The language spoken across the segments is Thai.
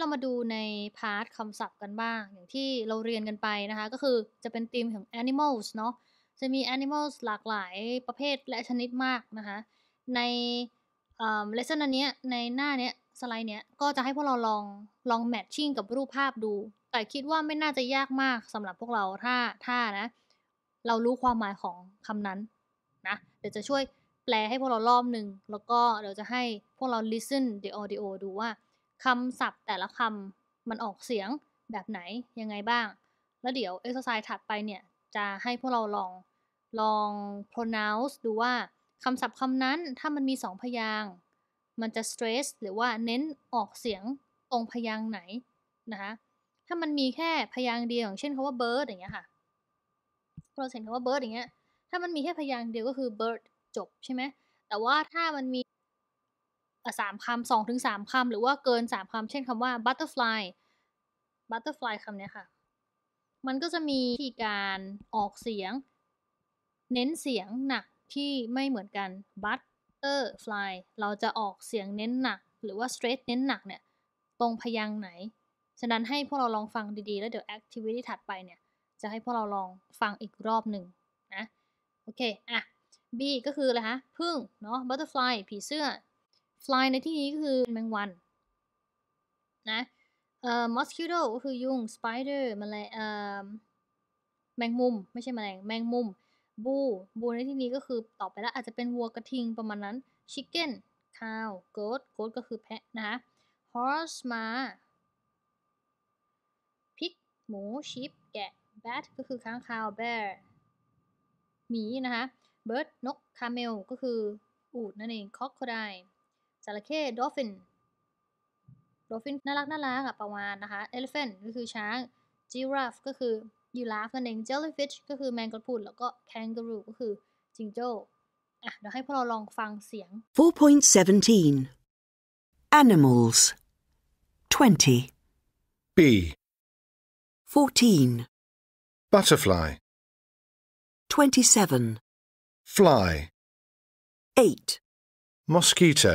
เรามาดูในพาร์ทคำศัพท์กันบ้างอย่างที่เราเรียนกันไปนะคะ ก็คือจะเป็นธีมของ animals เนาะจะมี animals หลากหลายประเภทและชนิดมากนะคะ ในเลสเซ n อันนี้ในหน้าเนี้ยสไลด์เนี้ยก็จะให้พวกเราลองลองแมทชิ่งกับรูปภาพดู แต่คิดว่าไม่น่าจะยากมากสำหรับพวกเราถ้าถ้านะเรารู้ความหมายของคำนั้นนะเดี๋ยวจะช่วยแปลให้พวกเรารอบหนึ่ง แล้วก็เดี๋ยวจะให้พวกเรา listen the audio ดูว่าคำศัพท์แต่ละคำ มันออกเสียงแบบไหน ยังไงบ้าง แล้วเดี๋ยว exercise ถัดไปเนี่ย จะให้พวกเราลองลอง pronounce ดูว่า คำศัพท์คำนั้นถ้ามันมีสองพยางมันจะ stress หรือว่าเน้นออกเสียงตรงพยางไหนนะคะถ้ามันมีแค่พยางเดียวอย่างเช่นคำว่า bird อย่างเงี้ยค่ะ เราเห็นคำว่า bird อย่างเงี้ย ถ้ามันมีแค่พยางเดียวก็คือ bird จบใช่ไหม แต่ว่าถ้ามันมีสามคำสองถึงสามคำหรือว่าเกินสามคำเช่นคำว่า butterfly butterfly คำนี้ค่ะ มันก็จะมีวิธีการออกเสียงเน้นเสียงหนักที่ไม่เหมือนกัน butterfly เราจะออกเสียงเน้นหนักหรือว่า s t r e s s เน้นหนักเนี่ย ตรงพยางค์ไหนฉะนั้นให้พวกเราลองฟังดีๆ แล้วเดี๋ยว activity ถัดไปเนี่ยจะให้พวกเราลองฟังอีกรอบหนึ่งนะโอเคอ่ะ B ก็คืออะไรคะพึ่งเนาะ butterfly ผีเสื้อฟลายในที่นี้คือแมงวันนะเอ่อมอสคิโ t ก็คือยุงสปเดอร์มแมลงเอ่อแมงมุม ไม่ใช่แมลง แมงมุม บูบูในที่นี้ก็คือ ตอบไปแล้ว อาจจะเป็นวัวกระทิงประมาณนั้นชิคเก้นคาวโกดโกดก็คือแพะ นะคะฮอร์สม้าพิกหมูชิปแกะแบทก็คือค้างคาวแบร์หมี นะคะิร์ดนกคาเมลก็คือ อูดนั่นเองคอกโคไดจระเข้ดอฟฟินดอฟฟินน่ารักน่ารักอะประวานนะคะ เอลิเฟนก็คือช้างจิราฟก็คือยีราฟนั่นเองเจลลี่ฟิชก็คือแมงกะพรุนแล้วก็แคนการูก็คือ จิงโจ้อ่ะเดี๋ยวให้พวกเราลองฟังเสียง 4.17 Animals 20 B 14 Butterfly 27 Fly 8 Mosquito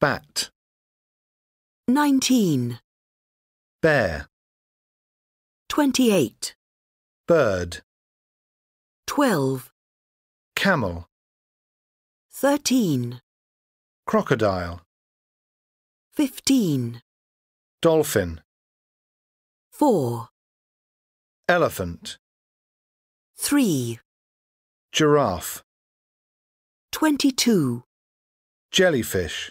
Bat. 19. Bear. 28. Bird. 12. Camel. 13. Crocodile. 15. Dolphin. 4. Elephant. 3. Giraffe. 22. Jellyfish.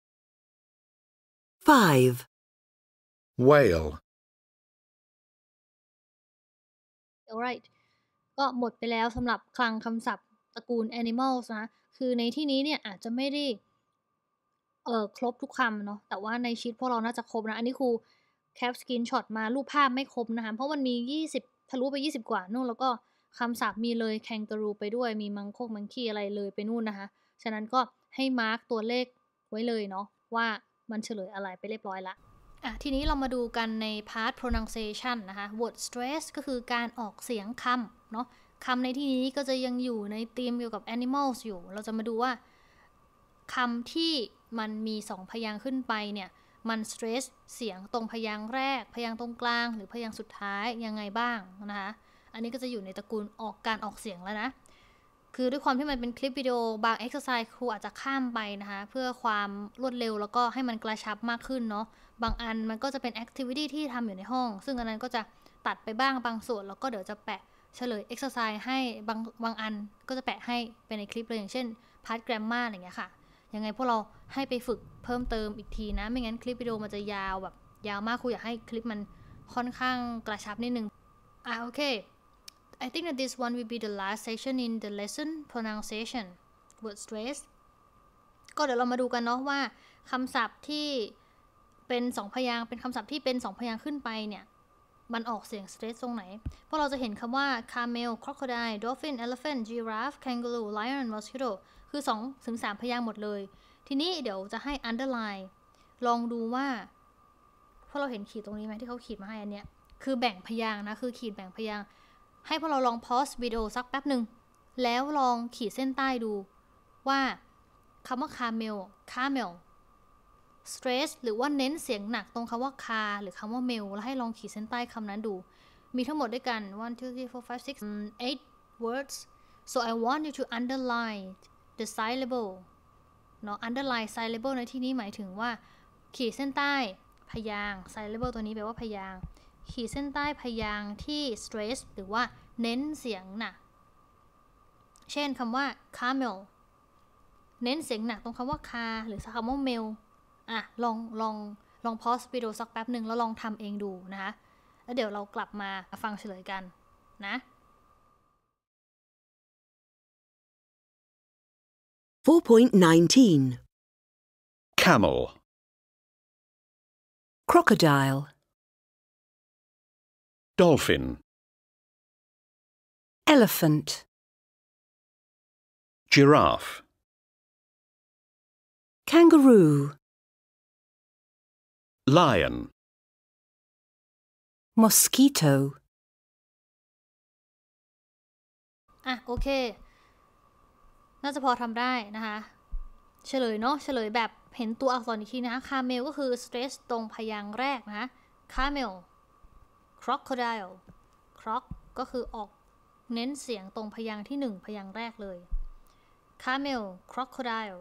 5. Whale. Alright. ก็หมดไปแล้วสำหรับคลังคำศัพท์ตระกูล animals นะ คือในที่นี้เนี่ยอาจจะไม่ได้ เออครบทุกคำเนาะ แต่ว่าในชีตพวกเราน่าจะครบนะ อันนี้ครูแคปสกินช็อตมารูปภาพไม่ครบนะคะ เพราะมันมี 20ทะลุไป 20 กว่านู่น แล้วก็คำศัพท์มีเลยแคนการูไปด้วย มีมังคกมังคีอะไรเลยไปนู่นนะคะ ฉะนั้นก็ให้มาร์กตัวเลขไว้เลยเนาะ ว่ามันเฉลยอะไรไปเรียบร้อยละอ่ะ ทีนี้เรามาดูกันใน part pronunciation นะคะ word stress ก็คือการออกเสียงคำเนาะคำในที่นี้ก็จะยังอยู่ในธีมเกี่ยวกับ animals อยู่ เราจะมาดูว่าคำที่มันมีสองพยางค์ขึ้นไปเนี่ย มัน stress เสียงตรงพยางค์แรก พยางค์ตรงกลาง หรือพยางค์สุดท้าย ยังไงบ้างนะคะ อันนี้ก็จะอยู่ในตระกูลออกการออกเสียงแล้วนะคือด้วยความที่มันเป็นคลิปวิดีโอ บางเอ็กซ์ไซส์ครูอาจจะข้ามไปนะคะ เพื่อความรวดเร็วแล้วก็ให้มันกระชับมากขึ้นเนาะบางอันมันก็จะเป็นแอคทิวิตี้ที่ทำอยู่ในห้อง ซึ่งอันนั้นก็จะตัดไปบ้างบางส่วน แล้วก็เดี๋ยวจะแปะเฉลยเอ็กซ์ไซส์ให้บางบางอันก็จะแปะให้เป็นในคลิปเลยอย่างเช่นพาร์ทแกรมมาอะไรเงี้ยค่ะยังไงพวกเราให้ไปฝึกเพิ่มเติมอีกทีนะไม่งั้นคลิปวิดีโอมันจะยาวแบบ ยาวมากครูอยากให้คลิปมันค่อนข้างกระชับนิดนึงอ่ะโอเค I think that this one will be the last section in the lesson pronunciation word stress ก็เดี๋ยวเรามาดูกันเนาะว่า คำศัพท์ที่เป็นสองพยางเป็นคำศัพท์ที่เป็นสองพยางขึ้นไปเนี่ย มันออกเสียง stress ตรงไหน เพราะเราจะเห็นคำว่า camel crocodile dolphin elephant giraffe kangaroo lion mosquito คือ2ถึง3พยางหมดเลย ทีนี้เดี๋ยวจะให้ underline ลองดูว่า เพราะเราเห็นขีดตรงนี้ไหมที่เขาขีดมาให้อันเนี้ย คือแบ่งพยางนะ คือขีดแบ่งพยางให้พวกเราลองพอสวิดีโอสักแป๊บหนึ่งแล้วลองขีดเส้นใต้ดูว่าคำว่าคาเมลคาเมล stress หรือว่าเน้นเสียงหนักตรงคำว่าคาหรือคำว่าเมลแล้วให้ลองขีดเส้นใต้คำนั้นดู มีทั้งหมดด้วยกัน one two three four five six eight words so I want you to underline the syllable เนาะ underline syllable ในที่นี้หมายถึงว่า ขีดเส้นใต้พยาง syllable ตัวนี้แปลว่าพยางขีดเส้นใต้พยางค์ที่ stress หรือว่า เน้นเสียงหนัก เช่นคำว่า camel เน้นเสียงหนักตรงคำว่า car หรือคำว่า m e l อ่ะลอง ลอง ลองพอสวิดีโอสักแป๊บหนึ่งแล้วลองทำเองดูนะคะแล้วเดี๋ยวเรากลับมาฟังเฉลยกันนะ 4.19 Camel Crocodile Dolphin. Elephant. Giraffe. Kangaroo. Lion. Mosquito. อ่ะโอเค น่าจะพอทำได้นะคะ เฉลยเนาะเฉลยแบบ เห็นตัวอักษรอีกทีนะคะคาเมลก็คือ stress ตรงพยางแรกนะคะคาเมล crocodile croc ก็คือออกเน้นเสียงตรงพยางค์ที่หนึ่งพยางค์แรกเลย camel crocodile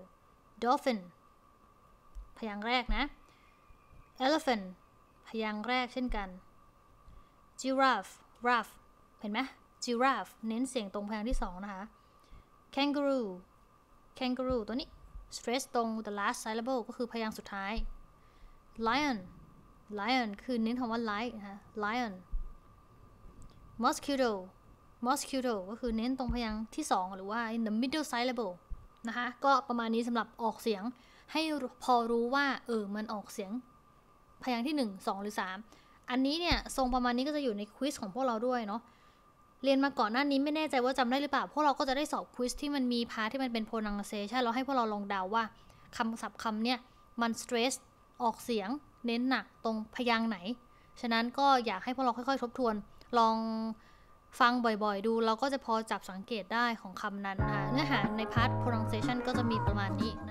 dolphin พยางค์แรกนะ elephant พยางค์แรกเช่นกัน giraffe r a f f เห็นไหม giraffe เน้นเสียงตรงพยางค์ที่สองนะคะ kangaroo kangaroo ตัวนี้ stress ตรง the last syllable ก็คือพยางค์สุดท้าย lion lion คือเน้นคำว่า light ฮะ lion mosquito mosquito ก็คือเน้นตรงพยางค์ที่ 2 หรือว่า in the middle syllable นะคะก็ประมาณนี้สำหรับออกเสียงให้พอรู้ว่าเออมันออกเสียง พยางค์ที่ 1 2 หรือ 3 อันนี้เนี่ยทรงประมาณนี้ก็จะอยู่ในควิสของพวกเราด้วยเนาะเรียนมาก่อนหน้านี้ไม่แน่ใจว่าจำได้หรือเปล่า พวกเราก็จะได้สอบควิสที่มันมีพาที่มันเป็น pronunciation เราให้พวกเราลองเดาวว่าคำศัพท์คำเนี่ยมัน stress ออกเสียงเน้นหนักตรงพยางไหน ฉะนั้นก็อยากให้พวกเราค่อยๆ ทบทวน ลองฟังบ่อยๆ ดู เราก็จะพอจับสังเกตได้ของคำนั้นเนื้อหาในพาร์ท pronunciation ก็จะมีประมาณนี้